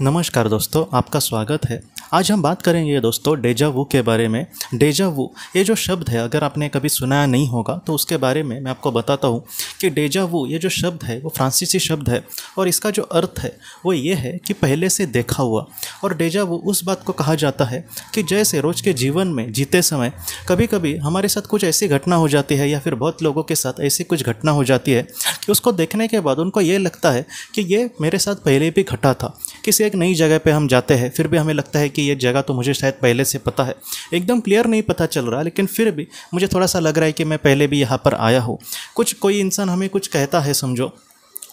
नमस्कार दोस्तों आपका स्वागत है आज हम बात करेंगे दोस्तों डेजा वू के बारे में डेजा वू ये जो शब्द है अगर आपने कभी सुनाया नहीं होगा तो उसके बारे में मैं आपको बताता हूँ कि डेजा वू ये जो शब्द है वो फ्रांसीसी शब्द है और इसका जो अर्थ है वो ये है कि पहले से देखा हुआ और डेजा वू उस बात को कहा जाता है कि जैसे रोज़ के जीवन में जीते समय कभी कभी हमारे साथ कुछ ऐसी घटना हो जाती है या फिर बहुत लोगों के साथ ऐसी कुछ घटना हो जाती है कि उसको देखने के बाद उनको ये लगता है कि ये मेरे साथ पहले भी घटा था किसी एक नई जगह पर हम जाते हैं फिर भी हमें लगता है कि ये जगह तो मुझे शायद पहले से पता है एकदम क्लियर नहीं पता चल रहा लेकिन फिर भी मुझे थोड़ा सा लग रहा है कि मैं पहले भी यहाँ पर आया हूँ कुछ कोई इंसान हमें कुछ कहता है समझो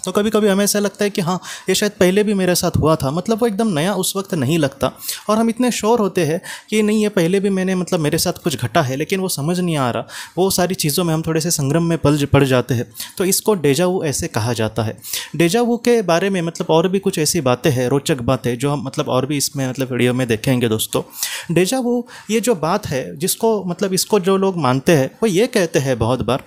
तो कभी कभी हमें ऐसा लगता है कि हाँ ये शायद पहले भी मेरे साथ हुआ था मतलब वो एकदम नया उस वक्त नहीं लगता और हम इतने श्योर होते हैं कि नहीं ये पहले भी मैंने मतलब मेरे साथ कुछ घटा है लेकिन वो समझ नहीं आ रहा वो सारी चीज़ों में हम थोड़े से संग्रम में पल पड़ जाते हैं तो इसको डेजा वो ऐसे कहा जाता है डेजा वो के बारे में मतलब और भी कुछ ऐसी बातें हैं रोचक बातें जो हम मतलब और भी इसमें मतलब वीडियो में देखेंगे दोस्तों डेजा वो ये जो बात है जिसको मतलब इसको जो लोग मानते हैं वो ये कहते हैं बहुत बार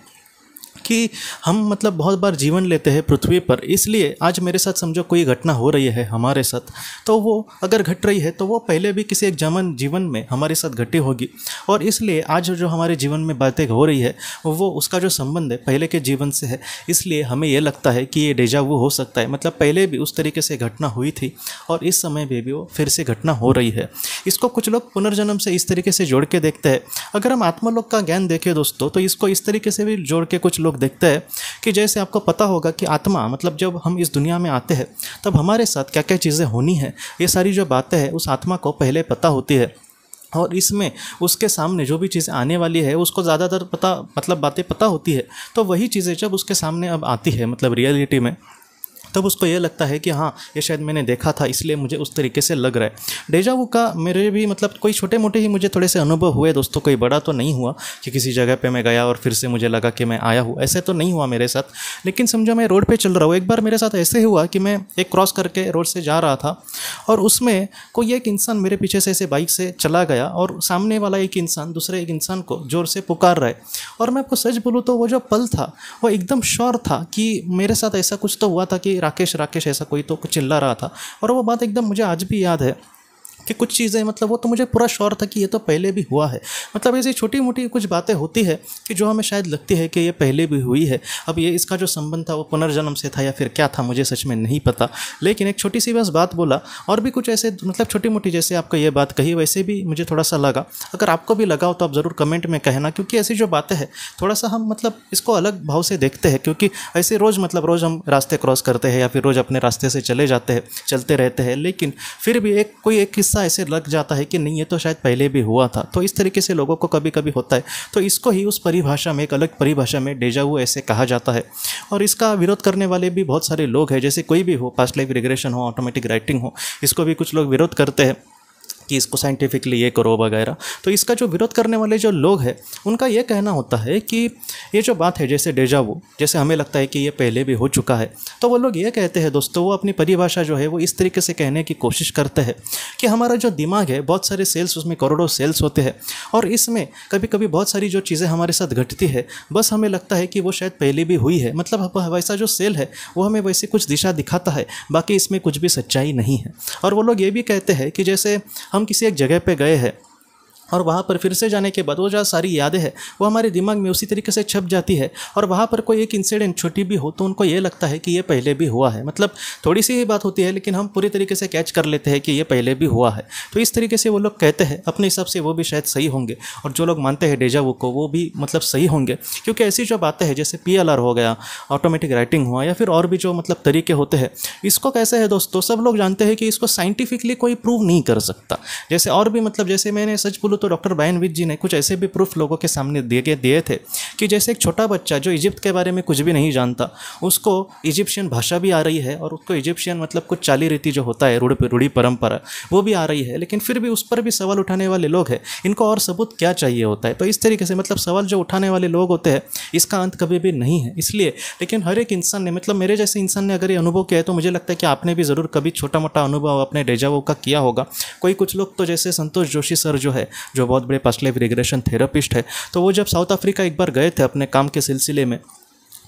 कि हम मतलब बहुत बार जीवन लेते हैं पृथ्वी पर इसलिए आज मेरे साथ समझो कोई घटना हो रही है हमारे साथ तो वो अगर घट रही है तो वो पहले भी किसी एक जमन जीवन में हमारे साथ घटी होगी और इसलिए आज जो हमारे जीवन में बातें हो रही है वो उसका जो संबंध है पहले के जीवन से है इसलिए हमें यह लगता है कि ये डेजा वो हो सकता है मतलब पहले भी उस तरीके से घटना हुई थी और इस समय में भी वो फिर से घटना हो रही है इसको कुछ लोग पुनर्जन्म से इस तरीके से जोड़ के देखते हैं अगर हम आत्मलोक का ज्ञान देखें दोस्तों तो इसको इस तरीके से भी जोड़ के कुछ लोग लोग देखते हैं कि जैसे आपको पता होगा कि आत्मा मतलब जब हम इस दुनिया में आते हैं तब हमारे साथ क्या क्या चीज़ें होनी है ये सारी जो बातें हैं उस आत्मा को पहले पता होती है और इसमें उसके सामने जो भी चीज़ें आने वाली है उसको ज़्यादातर पता मतलब बातें पता होती है तो वही चीज़ें जब उसके सामने अब आती है मतलब रियलिटी में तब उसको ये लगता है कि हाँ ये शायद मैंने देखा था इसलिए मुझे उस तरीके से लग रहा है डेजा का मेरे भी मतलब कोई छोटे मोटे ही मुझे थोड़े से अनुभव हुए दोस्तों कोई बड़ा तो नहीं हुआ कि किसी जगह पर मैं गया और फिर से मुझे लगा कि मैं आया हूँ ऐसे तो नहीं हुआ मेरे साथ लेकिन समझो मैं रोड पर चल रहा हूँ एक बार मेरे साथ ऐसे हुआ कि मैं एक क्रॉस करके रोड से जा रहा था और उसमें कोई एक इंसान मेरे पीछे से ऐसे बाइक से चला गया और सामने वाला एक इंसान दूसरे एक इंसान को ज़ोर से पुकार रहा है और मैं आपको सच बोलूँ तो वो जो पल था वो एकदम श्योर था कि मेरे साथ ऐसा कुछ तो हुआ था कि राकेश राकेश ऐसा कोई तो चिल्ला रहा था और वो बात एकदम मुझे आज भी याद है कि कुछ चीज़ें मतलब वो तो मुझे पूरा श्योर था कि ये तो पहले भी हुआ है मतलब ऐसी छोटी मोटी कुछ बातें होती है कि जो हमें शायद लगती है कि ये पहले भी हुई है अब ये इसका जो संबंध था वो पुनर्जन्म से था या फिर क्या था मुझे सच में नहीं पता लेकिन एक छोटी सी बस बात बोला और भी कुछ ऐसे मतलब छोटी मोटी जैसे आपको ये बात कही वैसे भी मुझे थोड़ा सा लगा अगर आपको भी लगा हो तो आप ज़रूर कमेंट में कहना क्योंकि ऐसी जो बातें हैं थोड़ा सा हम मतलब इसको अलग भाव से देखते हैं क्योंकि ऐसे रोज़ मतलब रोज़ हम रास्ते क्रॉस करते हैं या फिर रोज़ अपने रास्ते से चले जाते हैं चलते रहते हैं लेकिन फिर भी एक कोई एक किस्सा ऐसा ऐसे लग जाता है कि नहीं ये तो शायद पहले भी हुआ था तो इस तरीके से लोगों को कभी कभी होता है तो इसको ही उस परिभाषा में एक अलग परिभाषा में डेजा हुआ ऐसे कहा जाता है और इसका विरोध करने वाले भी बहुत सारे लोग हैं जैसे कोई भी हो पास्ट लाइफ रिग्रेशन हो ऑटोमेटिक राइटिंग हो इसको भी कुछ लोग विरोध करते हैं कि इसको साइंटिफिकली ये करो वगैरह तो इसका जो विरोध करने वाले जो लोग हैं उनका ये कहना होता है कि ये जो बात है जैसे डेजा वो जैसे हमें लगता है कि ये पहले भी हो चुका है तो वो लोग ये कहते हैं दोस्तों वो अपनी परिभाषा जो है वो इस तरीके से कहने की कोशिश करते हैं कि हमारा जो दिमाग है बहुत सारे सेल्स उसमें करोड़ों सेल्स होते हैं और इसमें कभी कभी बहुत सारी जो चीज़ें हमारे साथ घटती है बस हमें लगता है कि वो शायद पहले भी हुई है मतलब वैसा जो सेल है वो हमें वैसे कुछ दिशा दिखाता है बाकी इसमें कुछ भी सच्चाई नहीं है और वो लोग ये भी कहते हैं कि जैसे हम किसी एक जगह पे गए हैं और वहाँ पर फिर से जाने के बाद वो जो सारी यादें हैं वो हमारे दिमाग में उसी तरीके से छप जाती है और वहाँ पर कोई एक इंसिडेंट छोटी भी हो तो उनको ये लगता है कि ये पहले भी हुआ है मतलब थोड़ी सी ही बात होती है लेकिन हम पूरी तरीके से कैच कर लेते हैं कि ये पहले भी हुआ है तो इस तरीके से वो लोग कहते हैं अपने हिसाब से वो भी शायद सही होंगे और जो लोग मानते हैं डेजा को वो भी मतलब सही होंगे क्योंकि ऐसी जो बातें हैं जैसे पी हो गया ऑटोमेटिक राइटिंग हुआ या फिर और भी जो मतलब तरीके होते हैं इसको कैसे है दोस्तों सब लोग जानते हैं कि इसको साइंटिफिकली कोई प्रूव नहीं कर सकता जैसे और भी मतलब जैसे मैंने सच बोलूँ बोलूँ तो डॉक्टर बैन विज जी ने कुछ ऐसे भी प्रूफ लोगों के सामने दिए दिए थे कि जैसे एक छोटा बच्चा जो इजिप्ट के बारे में कुछ भी नहीं जानता उसको इजिप्शियन भाषा भी आ रही है और उसको इजिप्शियन मतलब कुछ चाली रीति जो होता है रूढ़ रूढ़ी परंपरा वो भी आ रही है लेकिन फिर भी उस पर भी सवाल उठाने वाले लोग हैं इनको और सबूत क्या चाहिए होता है तो इस तरीके से मतलब सवाल जो उठाने वाले लोग होते हैं इसका अंत कभी भी नहीं है इसलिए लेकिन हर एक इंसान ने मतलब मेरे जैसे इंसान ने अगर ये अनुभव किया है तो मुझे लगता है कि आपने भी ज़रूर कभी छोटा मोटा अनुभव अपने डेजावो का किया होगा कोई कुछ लोग तो जैसे संतोष जोशी सर जो है जो बहुत बड़े पसलेव रिग्रेशन थेरेपिस्ट है तो वो जब साउथ अफ्रीका एक बार गए थे अपने काम के सिलसिले में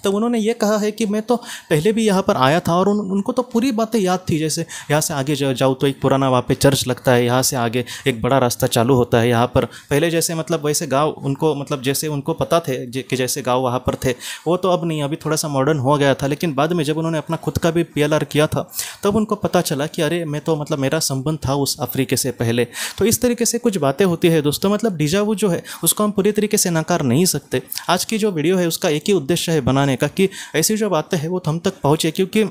तो उन्होंने ये कहा है कि मैं तो पहले भी यहाँ पर आया था और उन उनको तो पूरी बातें याद थी जैसे यहाँ से आगे जाओ तो एक पुराना वहाँ पे चर्च लगता है यहाँ से आगे एक बड़ा रास्ता चालू होता है यहाँ पर पहले जैसे मतलब वैसे गाँव उनको मतलब जैसे उनको पता थे कि जैसे गाँव वहाँ पर थे वो तो अब नहीं अभी थोड़ा सा मॉडर्न हो गया था लेकिन बाद में जब उन्होंने अपना खुद का भी पी किया था तब उनको पता चला कि अरे मैं तो मतलब मेरा संबंध था उस अफ्रीके से पहले तो इस तरीके से कुछ बातें होती है दोस्तों मतलब डिजावू जो है उसको हम पूरी तरीके से नकार नहीं सकते आज की जो वीडियो है उसका एक ही उद्देश्य है बनाने पहुंचाने का कि ऐसी जो बातें हैं वो हम तक पहुंचे क्योंकि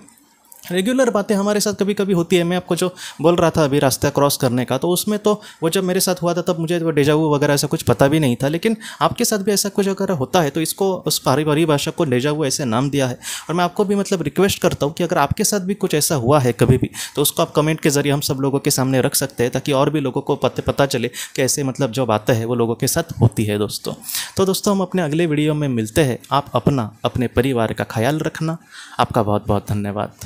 रेगुलर बातें हमारे साथ कभी कभी होती है मैं आपको जो बोल रहा था अभी रास्ता क्रॉस करने का तो उसमें तो वो जब मेरे साथ हुआ था तब मुझे वो हुआ वगैरह ऐसा कुछ पता भी नहीं था लेकिन आपके साथ भी ऐसा कुछ अगर होता है तो इसको उस पारिवारिक भाषा को हुआ ऐसे नाम दिया है और मैं आपको भी मतलब रिक्वेस्ट करता हूँ कि अगर आपके साथ भी कुछ ऐसा हुआ है कभी भी तो उसको आप कमेंट के ज़रिए हम सब लोगों के सामने रख सकते हैं ताकि और भी लोगों को पत पता चले कि ऐसे मतलब जो बातें हैं वो लोगों के साथ होती है दोस्तों तो दोस्तों हम अपने अगले वीडियो में मिलते हैं आप अपना अपने परिवार का ख्याल रखना आपका बहुत बहुत धन्यवाद